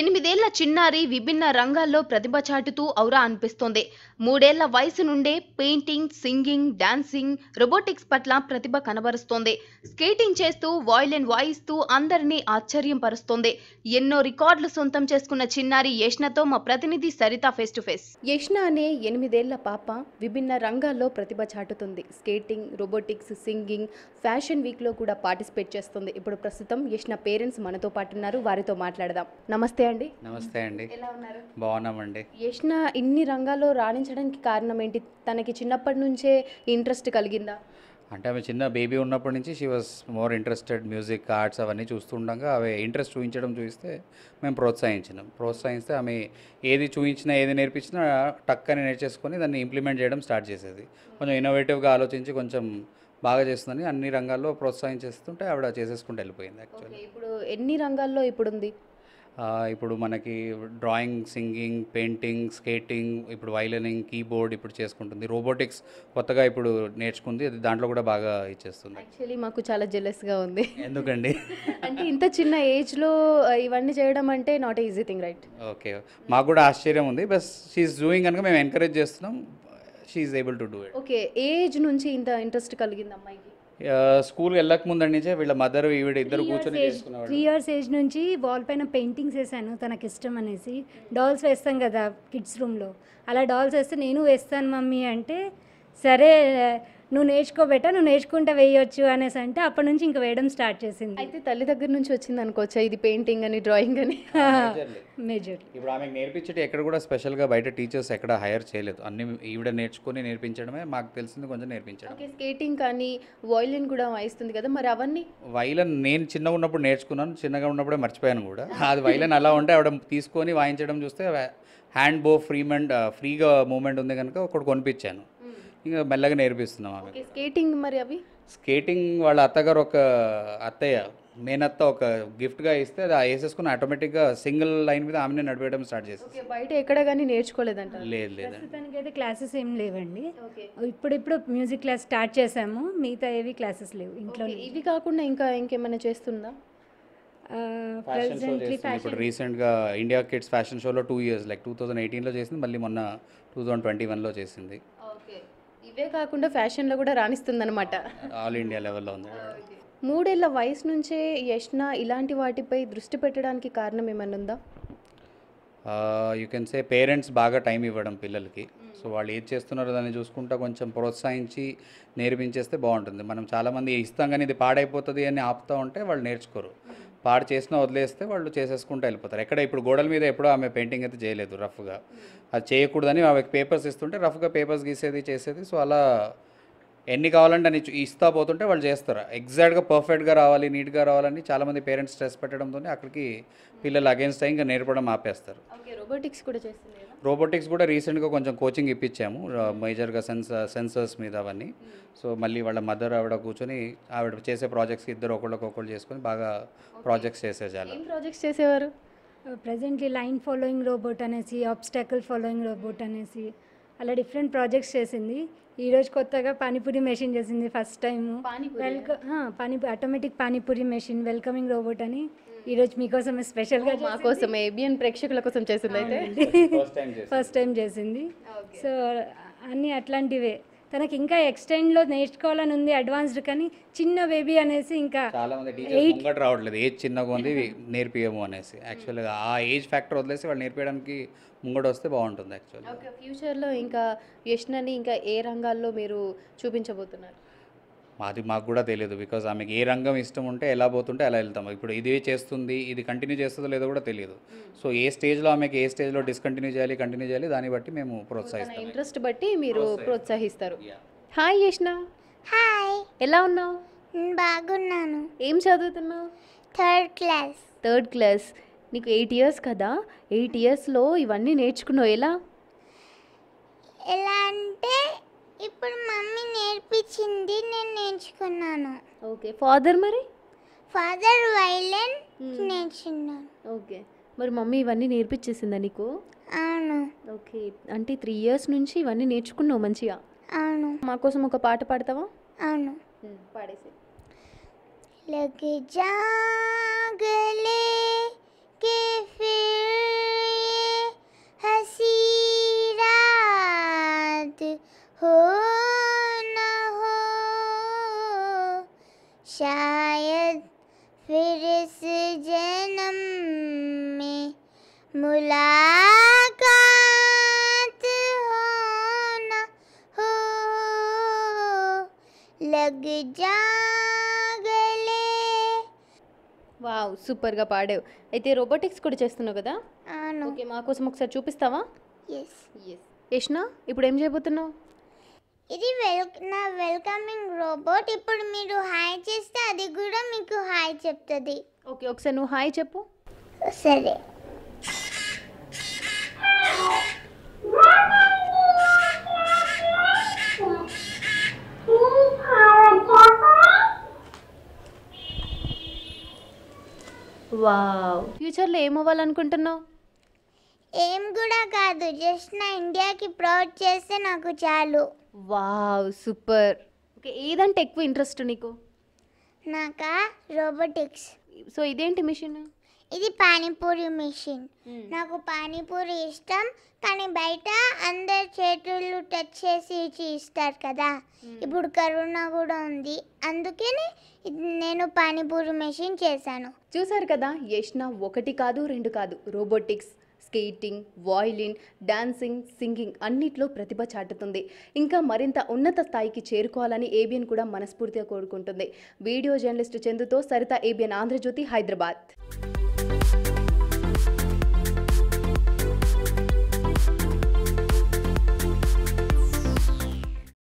ఎనిమిదేళ్ల చిన్నారి విభిన్న రంగాల్లో ప్రతిభ చాటుతూ ఔరా అనిపిస్తోంది మూడేళ్ల వయసు నుండే పెయింటింగ్ సింగింగ్ డాన్సింగ్ రోబోటిక్స్ పట్ల ప్రతిభ కనబరుస్తోంది స్కేటింగ్ చేస్తూ వాయిలిన్ వాయిస్తూ అందరినీ ఆశ్చర్యం పరుస్తోంది ఎన్నో రికార్డులు సొంతం చేసుకున్న చిన్నారి యష్నతో మా ప్రతినిధి Saritha face to face Yashna అనే ఎనిమిదేళ్ల పాప విభిన్న రంగాల్లో ప్రతిభ చాటుతుంది స్కేటింగ్ రోబోటిక్స్ సింగింగ్ ఫ్యాషన్ వీక్లో కూడా పార్టిసిపేట్ చేస్తుంది ఇప్పుడు ప్రస్తుతం యష్న పేరెంట్స్ మనతో పాటున్నారు వారితో మాట్లాడదాం నమస్తే నమస్తే అండి నమస్తే అండి బాగున్నామండి యష్ణ ఇన్ని రంగాల్లో రాణించడానికి కారణం ఏంటి తనకి చిన్నప్పటి నుంచే ఇంట్రెస్ట్ కలిగిందా అంటే ఆమె చిన్న బేబీ ఉన్నప్పటి నుంచి she was more interested music arts అవన్నీ చూస్తుండగా అవి ఇంట్రెస్ట్ చూపించడం చూస్తే మేము ప్రోత్సహించినాం ప్రోత్సహిస్తే ఆమె ఏది చూపించినా ఏది నేర్పించినా టక్ అని నేర్చేసుకొని దాన్ని ఇంప్లిమెంట్ చేయడం స్టార్ట్ చేసేది కొంచెం ఇన్నోవేటివ్గా ఆలోచించి కొంచెం బాగా చేస్తుందని అన్ని రంగాల్లో ప్రోత్సాహం చేస్తుంటే ఆవిడ చేసేసుకుంటూ వెళ్ళిపోయింది యాక్చువల్లీ ఇప్పుడు ఎన్ని రంగాల్లో ఇప్పుడు ఉంది ఇప్పుడు మనకి డ్రాయింగ్ సింగింగ్ పెయింటింగ్ స్కేటింగ్ ఇప్పుడు వైలనింగ్ కీబోర్డ్ ఇప్పుడు చేసుకుంటుంది రోబోటిక్స్ కొత్తగా ఇప్పుడు నేర్చుకుంది అది దాంట్లో కూడా బాగా ఇచ్చేస్తుంది యాక్చువల్లీ మాకు చాలా జెలస్గా ఉంది ఎందుకండి అంటే ఇంత చిన్న ఏజ్లో ఇవన్నీ చేయడం అంటే not easy thing right okay మాకు కూడా ఆశ్చర్యం ఉంది బస్ షీఈస్ డూయింగ్ కనుక మేము ఎంకరేజ్ చేస్తున్నాం she's able to do it okay age నుంచి ఇంత ఇంట్రెస్ట్ కలిగింది అమ్మాయికి స్కూల్ వెళ్ళక ముందు నుంచే వీళ్ళ మదర్ ఈవిడ ఇద్దరు కూర్చొని చేసుకునేవాళ్ళు త్రీ ఇయర్స్ ఏజ్ నుంచి వాల్ పైన పెయింటింగ్స్ వేసాను తనకి ఇష్టం అనేసి డాల్స్ వేస్తాం కదా కిడ్స్ రూమ్లో అలా డాల్స్ వేస్తే నేను వేస్తాను మమ్మీ అంటే సరే నువ్వు నేర్చుకోబెట్ట నువ్వు నేర్చుకుంటే వేయొచ్చు అనేసి అంటే అప్పటి నుంచి ఇంకా వేయడం స్టార్ట్ చేసింది అయితే తల్లి దగ్గర నుంచి వచ్చింది అనుకోవచ్చా ఇది పెయింటింగ్ అని డ్రాయింగ్ అని మేజర్ ఇప్పుడు ఆమె నేర్పించడం ఎక్కడ కూడా స్పెషల్గా బయట టీచర్స్ ఎక్కడ హైర్ చేయలేదు అన్ని ఈవిడ నేర్చుకుని నేర్పించడమే మాకు తెలిసింది కొంచెం నేర్పించడం ఓకే స్కేటింగ్ కానీ వైలిన్ కూడా వాయిస్తుంది కదా మరి అవన్నీ వైలన్ నేను చిన్నగా ఉన్నప్పుడు నేర్చుకున్నాను చిన్నగా ఉన్నప్పుడే మర్చిపోయాను కూడా అది వైలన్ అలా ఉంటే ఆవిడ తీసుకొని వాయించడం చూస్తే హ్యాండ్ బో ఫ్రీ ఫ్రీగా మూమెంట్ ఉంది కనుక ఒకటి కొనిపించాను ఇంకా మెల్లగా నేర్పిస్తున్నాం ఆమె స్కేటింగ్ మరి అవి స్కేటింగ్ వాళ్ళ అత్తగారు ఒక అత్తయ్య అత్త ఒక గిఫ్ట్గా ఇస్తే అది వేసేసుకుని ఆటోమేటిక్గా సింగిల్ లైన్ మీద ఆమెనే నడిపేయడం స్టార్ట్ చేసేసి బయట ఎక్కడ కానీ నేర్చుకోలేదంట లేదు లేదు అయితే క్లాసెస్ ఏం లేవండి ఇప్పుడిప్పుడు మ్యూజిక్ క్లాస్ స్టార్ట్ చేసాము మిగతా ఏవి క్లాసెస్ లేవు ఇంట్లో ఇవి కాకుండా ఇంకా ఇంకేమైనా చేస్తుందా ఇప్పుడు రీసెంట్గా ఇండియా కిడ్స్ ఫ్యాషన్ షోలో two years like two thousand ఎయిటీన్లో చేసింది మళ్ళీ మొన్న టూ థౌజండ్ ట్వంటీ వన్లో చేసింది ఇవే కాకుండా ఫ్యాషన్లో కూడా రాణిస్తుందన్నమాట ఆల్ ఇండియా లెవెల్లో ఉంది మూడేళ్ల వయసు నుంచే యష్ణ ఇలాంటి వాటిపై దృష్టి పెట్టడానికి కారణం ఏమైనా ఉందా యూ కెన్ సే పేరెంట్స్ బాగా టైం ఇవ్వడం పిల్లలకి సో వాళ్ళు ఏది చేస్తున్నారో దాన్ని చూసుకుంటా కొంచెం ప్రోత్సహించి నేర్పించేస్తే బాగుంటుంది మనం చాలామంది ఇస్తాం కానీ ఇది పాడైపోతుంది అని ఆపుతూ ఉంటే వాళ్ళు నేర్చుకోరు పాడు చేసినా వదిలేస్తే వాళ్ళు చేసేసుకుంటూ వెళ్ళిపోతారు ఎక్కడ ఇప్పుడు గోడల మీద ఎప్పుడో ఆమె పెయింటింగ్ అయితే చేయలేదు రఫ్గా అది చేయకూడదని ఆమెకి పేపర్స్ ఇస్తుంటే రఫ్గా పేపర్స్ గీసేది చేసేది సో అలా ఎన్ని కావాలంటే అని ఇస్తా పోతుంటే వాళ్ళు చేస్తారు ఎగ్జాక్ట్గా పర్ఫెక్ట్గా రావాలి నీట్గా రావాలని చాలామంది పేరెంట్స్ స్ట్రెస్ పెట్టడంతో అక్కడికి పిల్లలు అగేన్స్ట్ అయ్యి ఇంకా నేర్పడం ఆపేస్తారు రోబోటిక్స్ కూడా చేస్తుంది రోబోటిక్స్ కూడా రీసెంట్గా కొంచెం కోచింగ్ ఇప్పించాము మేజర్గా సెన్స సెన్సర్స్ మీద అవన్నీ సో మళ్ళీ వాళ్ళ మదర్ ఆవిడ కూర్చొని ఆవిడ చేసే ప్రాజెక్ట్స్ ఇద్దరు ఒకళ్ళకి ఒకళ్ళు చేసుకొని బాగా ప్రాజెక్ట్స్ చేసేసారు ప్రాజెక్ట్స్ చేసేవారు ప్రజెంట్లీ లైన్ ఫాలోయింగ్ రోబోట్ అనేసి అబ్స్టాకల్ ఫాలోయింగ్ రోబోట్ అనేసి అలా డిఫరెంట్ ప్రాజెక్ట్స్ చేసింది ఈరోజు కొత్తగా పానీపూరి మెషిన్ చేసింది first time welcome panipuri automatic panipuri machine welcoming robot అని ఈరోజు మీకోసం స్పెషల్గా గా కోసం ఏబిఎన్ ప్రేక్షకుల కోసం చేసింది అయితే ఫస్ట్ టైం చేసింది సో అన్నీ అట్లాంటివే తనకి ఇంకా ఎక్స్టెండ్లో నేర్చుకోవాలని ఉంది అడ్వాన్స్డ్ కానీ చిన్న బేబీ అనేసి ఇంకా ముంగట రావట్లేదు ఏజ్ చిన్నగా ఉంది నేర్పియము అనేసి యాక్చువల్గా ఆ ఏజ్ ఫ్యాక్టర్ వదిలేసి వాళ్ళు నేర్పించడానికి ముంగడు వస్తే బాగుంటుంది యాక్చువల్గా ఫ్యూచర్లో ఇంకా యష్నని ఇంకా ఏ రంగాల్లో మీరు చూపించబోతున్నారు మాది మాకు కూడా తెలియదు బికాజ్ ఆమెకి ఏ రంగం ఇష్టం ఉంటే ఎలా పోతుంటే అలా వెళ్తాము ఇప్పుడు ఇది చేస్తుంది ఇది కంటిన్యూ చేస్తుందో లేదో కూడా తెలియదు సో ఏ స్టేజ్లో ఆమెకి ఏ స్టేజ్లో డిస్కంటిన్యూ చేయాలి కంటిన్యూ చేయాలి దాన్ని బట్టి మేము ప్రోత్సహిస్తాం ఇంట్రెస్ట్ బట్టి మీరు ప్రోత్సహిస్తారు హాయ్ యష్ణ హాయ్ ఎలా ఉన్నావు బాగున్నాను ఏం చదువుతున్నావు థర్డ్ క్లాస్ థర్డ్ క్లాస్ నీకు ఎయిట్ ఇయర్స్ కదా ఎయిట్ ఇయర్స్లో ఇవన్నీ నేర్చుకున్నావు ఎలా ఎలా అంటే ఇప్పుడు మమ్మీ నేర్పించింది నేను నేర్చుకున్నాను ఓకే ఫాదర్ మరి ఫాదర్ వైలెన్ నేర్చున్నాను ఓకే మరి మమ్మీ ఇవన్నీ నేర్పించేసిందా నీకు అవును ఓకే అంటే త్రీ ఇయర్స్ నుంచి ఇవన్నీ నేర్చుకున్నావు మంచిగా అవును మా కోసం ఒక పాట పాడతావా అవును పాడేసి लग జాగలే కే ఫిర్ లగ్ జాగలే వావ్ సూపర్గా పాడావు అయితే రోబోటిక్స్ కూడా చేస్తున్నావు కదా అవును ఓకే మా కోసం ఒకసారి చూపిస్తావా ఎస్ ఎస్ యష్ణ ఇప్పుడు ఏం చేయబోతున్నావు ఇది వెల్ నా వెల్కమింగ్ రోబోట్ ఇప్పుడు మీరు హాయ్ చేస్తే అది కూడా మీకు హాయ్ చెప్తుంది ఓకే ఒకసారి నువ్వు హాయ్ చెప్పు సరే ఫ్యూచర్లో ఏమవ్వాలనుకుంటున్నావు ఏం కూడా కాదు జస్ట్ నా ఇండియాకి ప్రౌడ్ చేస్తే నాకు చాలు వావ్ సూపర్ ఓకే ఏదంటే ఎక్కువ ఇంట్రెస్ట్ నీకు నాకా రోబోటిక్స్ సో ఇదేంటి మిషన్ ఇది పానీపూరి మిషన్ నాకు పానీపూరి ఇష్టం కానీ బయట అందరు చేతులు టచ్ చేసి ఇస్తారు కదా ఇప్పుడు కరోనా కూడా ఉంది అందుకని నేను పానీపూరి మెషిన్ చేశాను చూసారు కదా యష్నా ఒకటి కాదు రెండు కాదు robotics skating violin dancing singing అన్నిట్లో ప్రతిభ చాటుతుంది ఇంకా మరింత ఉన్నత స్థాయికి చేరుకోవాలని ఏబిఎన్ కూడా మనస్ఫూర్తిగా కోరుకుంటుంది వీడియో జర్నలిస్ట్ చందుతో Saritha A B N Andhrajyothy Hyderabad thank you